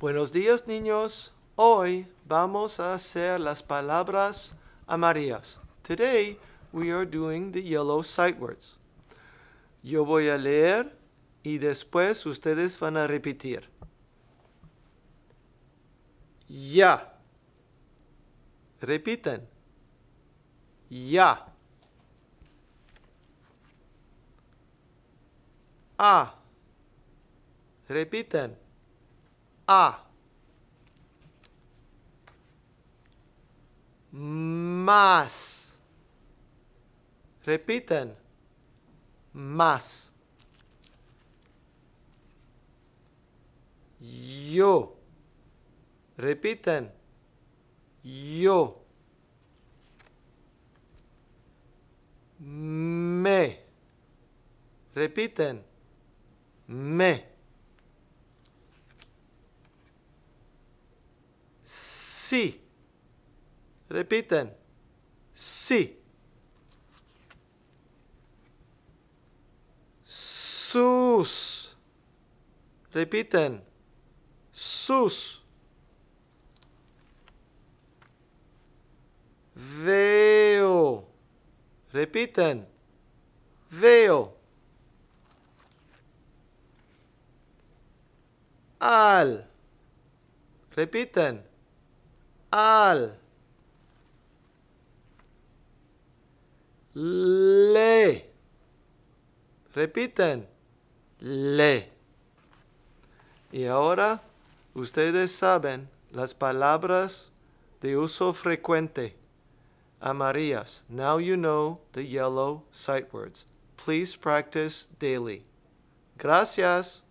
Buenos días niños. Hoy vamos a hacer las palabras amarillas. Today we are doing the yellow sight words. Yo voy a leer y después ustedes van a repetir. Ya. Repiten. Ya. Ah. Repiten a más. Repiten, más. Yo. Repiten, yo. Me. Repiten, me. Sí. Repiten. Sí. Sus. Repiten. Sus. Veo. Repiten. Veo. Al. Repiten al, le. Repiten, le. Y ahora ustedes saben las palabras de uso frecuente amarillas. Now you know the yellow sight words. Please practice daily. Gracias.